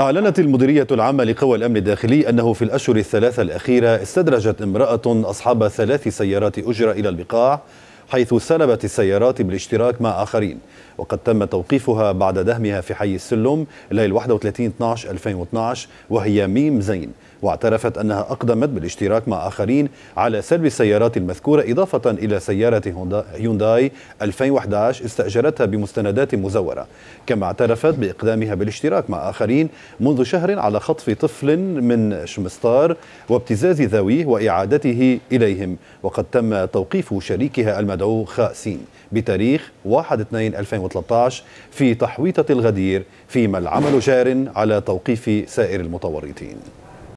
أعلنت المديرية العامة لقوى الأمن الداخلي أنه في الأشهر الثلاثة الأخيرة استدرجت امرأة أصحاب ثلاث سيارات أجرة إلى البقاع حيث سلبت السيارات بالاشتراك مع آخرين وقد تم توقيفها بعد دهمها في حي السلم ليل 31 12 2012 وهي ميم زين واعترفت أنها أقدمت بالاشتراك مع آخرين على سلب السيارات المذكورة إضافة إلى سيارة هيونداي 2011 استأجرتها بمستندات مزورة كما اعترفت بإقدامها بالاشتراك مع آخرين منذ شهر على خطف طفل من شمستار وابتزاز ذويه وإعادته إليهم وقد تم توقيف شريكها المذكور مدعو خاسين بتاريخ 1/2/2013 في تحويطة الغدير فيما العمل جار على توقيف سائر المتورطين